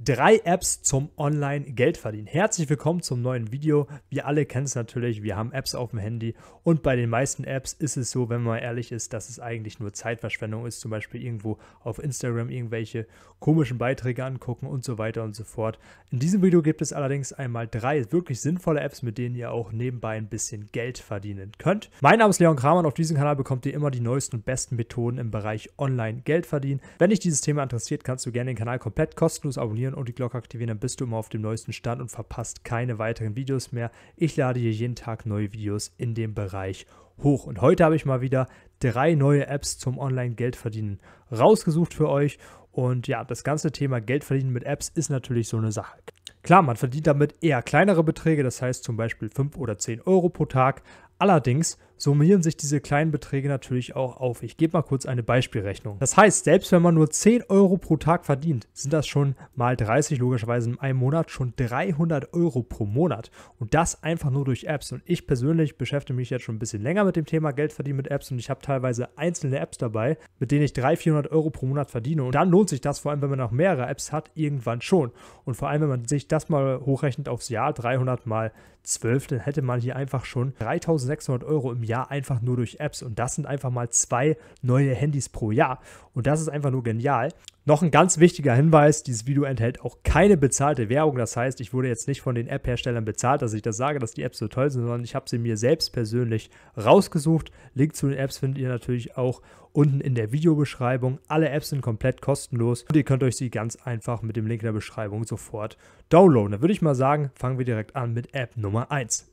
Drei Apps zum Online-Geldverdienen. Herzlich willkommen zum neuen Video. Wir alle kennen es natürlich, wir haben Apps auf dem Handy und bei den meisten Apps ist es so, wenn man ehrlich ist, dass es eigentlich nur Zeitverschwendung ist. Zum Beispiel irgendwo auf Instagram irgendwelche komischen Beiträge angucken und so weiter und so fort. In diesem Video gibt es allerdings einmal drei wirklich sinnvolle Apps, mit denen ihr auch nebenbei ein bisschen Geld verdienen könnt. Mein Name ist Leon Kramer und auf diesem Kanal bekommt ihr immer die neuesten und besten Methoden im Bereich Online-Geld verdienen. Wenn dich dieses Thema interessiert, kannst du gerne den Kanal komplett kostenlos abonnieren abonnieren und die Glocke aktivieren, dann bist du immer auf dem neuesten Stand und verpasst keine weiteren Videos mehr. Ich lade hier jeden Tag neue Videos in dem Bereich hoch. Und heute habe ich mal wieder drei neue Apps zum Online-Geldverdienen rausgesucht für euch. Und ja, das ganze Thema Geldverdienen mit Apps ist natürlich so eine Sache. Klar, man verdient damit eher kleinere Beträge, das heißt zum Beispiel 5 oder 10 Euro pro Tag, Allerdings summieren sich diese kleinen Beträge natürlich auch auf. Ich gebe mal kurz eine Beispielrechnung. Das heißt, selbst wenn man nur 10 Euro pro Tag verdient, sind das schon mal 30 logischerweise in einem Monat schon 300 Euro pro Monat. Und das einfach nur durch Apps. Und ich persönlich beschäftige mich jetzt schon ein bisschen länger mit dem Thema Geld verdienen mit Apps und ich habe teilweise einzelne Apps dabei, mit denen ich 300, 400 Euro pro Monat verdiene. Und dann lohnt sich das, vor allem wenn man noch mehrere Apps hat, irgendwann schon. Und vor allem, wenn man sich das mal hochrechnet aufs Jahr, 300 mal 12, dann hätte man hier einfach schon 3000 600 Euro im Jahr einfach nur durch Apps. Und das sind einfach mal zwei neue Handys pro Jahr. Und das ist einfach nur genial. Noch ein ganz wichtiger Hinweis, dieses Video enthält auch keine bezahlte Werbung. Das heißt, ich wurde jetzt nicht von den App-Herstellern bezahlt, dass ich das sage, dass die Apps so toll sind, sondern ich habe sie mir selbst persönlich rausgesucht. Link zu den Apps findet ihr natürlich auch unten in der Videobeschreibung. Alle Apps sind komplett kostenlos und ihr könnt euch sie ganz einfach mit dem Link in der Beschreibung sofort downloaden. Da würde ich mal sagen, fangen wir direkt an mit App Nummer 1.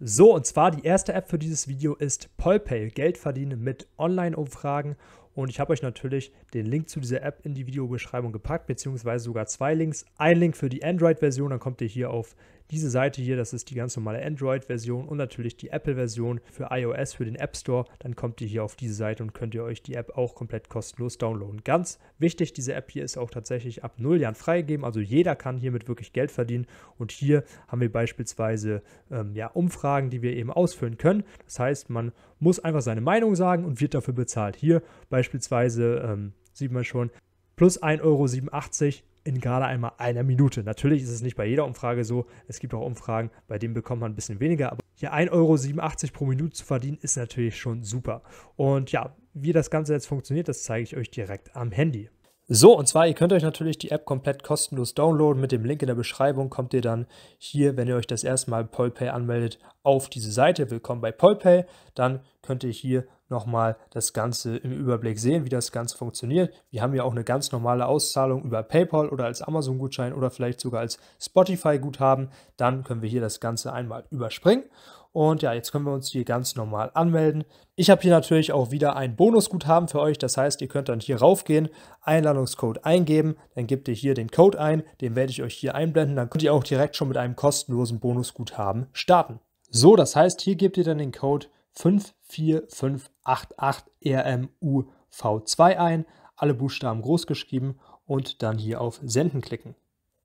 So, und zwar die erste App für dieses Video ist Polpay, Geld verdienen mit Online-Umfragen und ich habe euch natürlich den Link zu dieser App in die Videobeschreibung gepackt, beziehungsweise sogar zwei Links. Ein Link für die Android-Version, dann kommt ihr hier auf diese Seite hier, das ist die ganz normale Android-Version und natürlich die Apple-Version für iOS, für den App Store. Dann kommt ihr hier auf diese Seite und könnt ihr euch die App auch komplett kostenlos downloaden. Ganz wichtig, diese App hier ist auch tatsächlich ab 0 Jahren freigegeben, also jeder kann hiermit wirklich Geld verdienen. Und hier haben wir beispielsweise ähm, ja, Umfragen, die wir eben ausfüllen können. Das heißt, man muss einfach seine Meinung sagen und wird dafür bezahlt. Hier beispielsweise beispielsweise, ähm, sieht man schon, plus 1,87 Euro in gerade einmal einer Minute. Natürlich ist es nicht bei jeder Umfrage so. Es gibt auch Umfragen, bei denen bekommt man ein bisschen weniger. Aber hier 1,87 Euro pro Minute zu verdienen, ist natürlich schon super. Und ja, wie das Ganze jetzt funktioniert, das zeige ich euch direkt am Handy. So, und zwar, ihr könnt euch natürlich die App komplett kostenlos downloaden. Mit dem Link in der Beschreibung kommt ihr dann hier, wenn ihr euch das erste Mal PolPay anmeldet, auf diese Seite. Willkommen bei PolPay. Dann könnt ihr hier nochmal das Ganze im Überblick sehen, wie das Ganze funktioniert. Wir haben ja auch eine ganz normale Auszahlung über PayPal oder als Amazon-Gutschein oder vielleicht sogar als Spotify-Guthaben. Dann können wir hier das Ganze einmal überspringen. Und ja, jetzt können wir uns hier ganz normal anmelden. Ich habe hier natürlich auch wieder ein Bonusguthaben für euch. Das heißt, ihr könnt dann hier raufgehen, Einladungscode eingeben, dann gebt ihr hier den Code ein, den werde ich euch hier einblenden. Dann könnt ihr auch direkt schon mit einem kostenlosen Bonusguthaben starten. So, das heißt, hier gebt ihr dann den Code 54588RMUV2 ein, alle Buchstaben groß geschrieben und dann hier auf Senden klicken.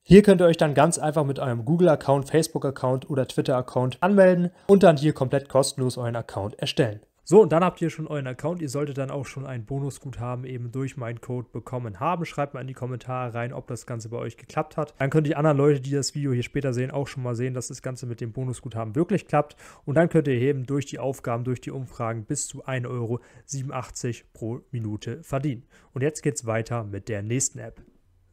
Hier könnt ihr euch dann ganz einfach mit eurem Google-Account, Facebook-Account oder Twitter-Account anmelden und dann hier komplett kostenlos euren Account erstellen. So, und dann habt ihr schon euren Account. Ihr solltet dann auch schon ein Bonusguthaben eben durch meinen Code bekommen haben. Schreibt mal in die Kommentare rein, ob das Ganze bei euch geklappt hat. Dann könnt ihr anderen Leute, die das Video hier später sehen, auch schon mal sehen, dass das Ganze mit dem Bonusguthaben wirklich klappt. Und dann könnt ihr eben durch die Aufgaben, durch die Umfragen bis zu 1,87 Euro pro Minute verdienen. Und jetzt geht es weiter mit der nächsten App.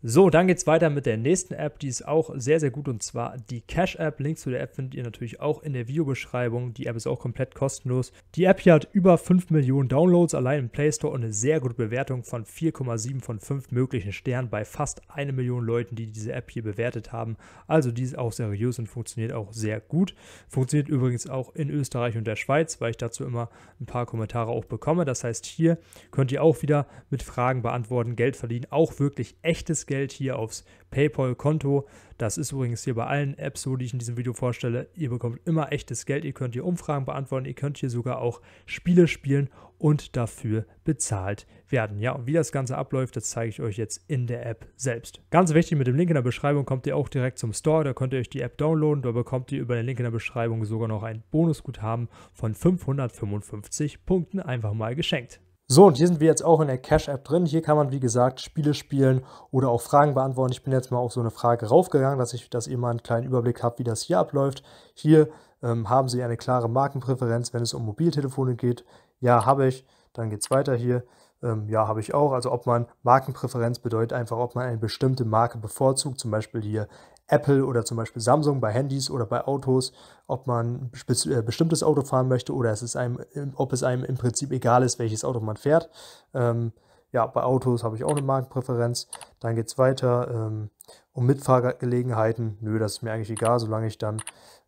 So, dann geht's weiter mit der nächsten App, die ist auch sehr, sehr gut und zwar die Cash App. Links zu der App findet ihr natürlich auch in der Videobeschreibung. Die App ist auch komplett kostenlos. Die App hier hat über 5 Millionen Downloads allein im Play Store und eine sehr gute Bewertung von 4,7 von 5 möglichen Sternen bei fast 1 Million Leuten, die diese App hier bewertet haben. Also die ist auch seriös und funktioniert auch sehr gut. Funktioniert übrigens auch in Österreich und der Schweiz, weil ich dazu immer ein paar Kommentare auch bekomme. Das heißt, hier könnt ihr auch wieder mit Fragen beantworten, Geld verdienen, auch wirklich echtes Geld. Geld hier aufs PayPal-Konto. Das ist übrigens hier bei allen Apps so, die ich in diesem Video vorstelle. Ihr bekommt immer echtes Geld. Ihr könnt hier Umfragen beantworten. Ihr könnt hier sogar auch Spiele spielen und dafür bezahlt werden. Ja, und wie das Ganze abläuft, das zeige ich euch jetzt in der App selbst. Ganz wichtig, mit dem Link in der Beschreibung kommt ihr auch direkt zum Store. Da könnt ihr euch die App downloaden. Da bekommt ihr über den Link in der Beschreibung sogar noch ein Bonusguthaben von 555 Punkten einfach mal geschenkt. So, und hier sind wir jetzt auch in der Cash-App drin. Hier kann man, wie gesagt, Spiele spielen oder auch Fragen beantworten. Ich bin jetzt mal auf so eine Frage raufgegangen, dass ich, dass ihr mal einen kleinen Überblick habt, wie das hier abläuft. Hier ähm, haben sie eine klare Markenpräferenz, wenn es um Mobiltelefone geht. Ja, habe ich. Dann geht es weiter hier. Ähm, ja, habe ich auch. Also ob man Markenpräferenz bedeutet einfach, ob man eine bestimmte Marke bevorzugt, zum Beispiel hier Apple oder zum Beispiel Samsung bei Handys oder bei Autos, ob man ein äh, bestimmtes Auto fahren möchte oder es ist einem, ob es einem im Prinzip egal ist, welches Auto man fährt. Ähm, ja, bei Autos habe ich auch eine Markenpräferenz. Dann geht es weiter. Ähm, um Mitfahrgelegenheiten, nö, das ist mir eigentlich egal, solange ich dann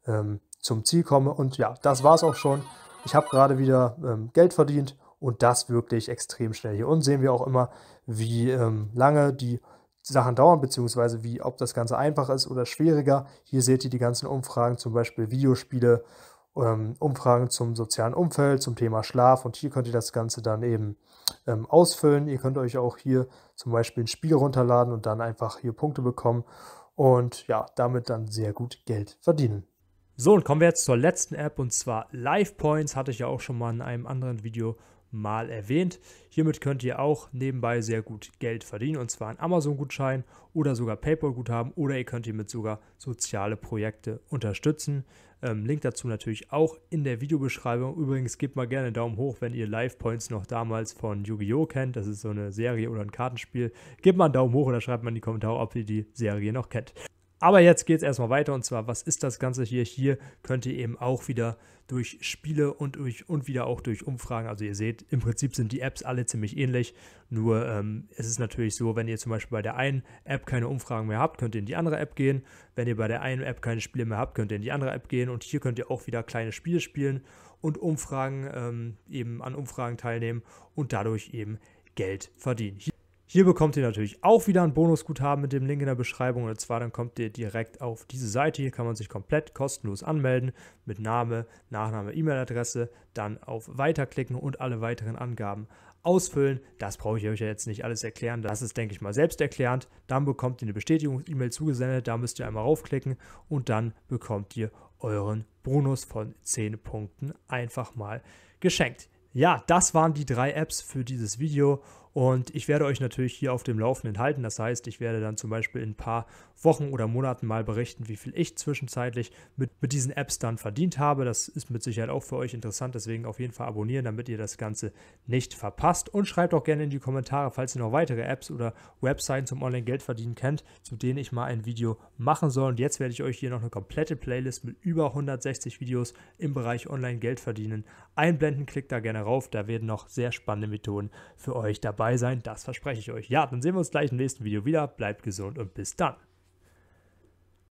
ähm, zum Ziel komme. Und ja, das war es auch schon. Ich habe gerade wieder ähm, Geld verdient und das wirklich extrem schnell. Hier unten sehen wir auch immer, wie ähm, lange die Sachen dauern, beziehungsweise wie, ob das Ganze einfach ist oder schwieriger. Hier seht ihr die ganzen Umfragen, zum Beispiel Videospiele, ähm, Umfragen zum sozialen Umfeld, zum Thema Schlaf und hier könnt ihr das Ganze dann eben ähm, ausfüllen. Ihr könnt euch auch hier zum Beispiel ein Spiel runterladen und dann einfach hier Punkte bekommen und ja, damit dann sehr gut Geld verdienen. So, und kommen wir jetzt zur letzten App und zwar LivePoints. Hatte ich ja auch schon mal in einem anderen Video Mal erwähnt. Hiermit könnt ihr auch nebenbei sehr gut Geld verdienen und zwar einen Amazon-Gutschein oder sogar PayPal-Guthaben oder ihr könnt hiermit sogar soziale Projekte unterstützen. Ähm, Link dazu natürlich auch in der Videobeschreibung. Übrigens gebt mal gerne einen Daumen hoch, wenn ihr Live Points noch damals von Yu-Gi-Oh! kennt. Das ist so eine Serie oder ein Kartenspiel. Gebt mal einen Daumen hoch oder schreibt mal in die Kommentare, ob ihr die Serie noch kennt. Aber jetzt geht es erstmal weiter und zwar, was ist das Ganze hier? Hier könnt ihr eben auch wieder durch Spiele und, durch, und wieder auch durch Umfragen, also ihr seht, im Prinzip sind die Apps alle ziemlich ähnlich, nur ähm, es ist natürlich so, wenn ihr zum Beispiel bei der einen App keine Umfragen mehr habt, könnt ihr in die andere App gehen. Wenn ihr bei der einen App keine Spiele mehr habt, könnt ihr in die andere App gehen und hier könnt ihr auch wieder kleine Spiele spielen und Umfragen ähm, eben an Umfragen teilnehmen und dadurch eben Geld verdienen. Hier hier bekommt ihr natürlich auch wieder ein Bonusguthaben mit dem Link in der Beschreibung. Und zwar dann kommt ihr direkt auf diese Seite. Hier kann man sich komplett kostenlos anmelden mit Name, Nachname, E-Mail-Adresse, dann auf Weiterklicken und alle weiteren Angaben ausfüllen. Das brauche ich euch ja jetzt nicht alles erklären. Das ist, denke ich mal, selbsterklärend. Dann bekommt ihr eine Bestätigungs-E-Mail zugesendet. Da müsst ihr einmal raufklicken und dann bekommt ihr euren Bonus von 10 Punkten einfach mal geschenkt. Ja, das waren die drei Apps für dieses Video und ich werde euch natürlich hier auf dem Laufenden halten. Das heißt, ich werde dann zum Beispiel in ein paar Wochen oder Monaten mal berichten, wie viel ich zwischenzeitlich mit, mit diesen Apps dann verdient habe. Das ist mit Sicherheit auch für euch interessant. Deswegen auf jeden Fall abonnieren, damit ihr das Ganze nicht verpasst. Und schreibt auch gerne in die Kommentare, falls ihr noch weitere Apps oder Webseiten zum Online-Geldverdienen kennt, zu denen ich mal ein Video machen soll. Und jetzt werde ich euch hier noch eine komplette Playlist mit über 160 Videos im Bereich Online-Geldverdienen einblenden. Klickt da gerne rauf. Da werden noch sehr spannende Methoden für euch dabei dabei sein, das verspreche ich euch. Ja, dann sehen wir uns gleich im nächsten Video wieder. Bleibt gesund und bis dann.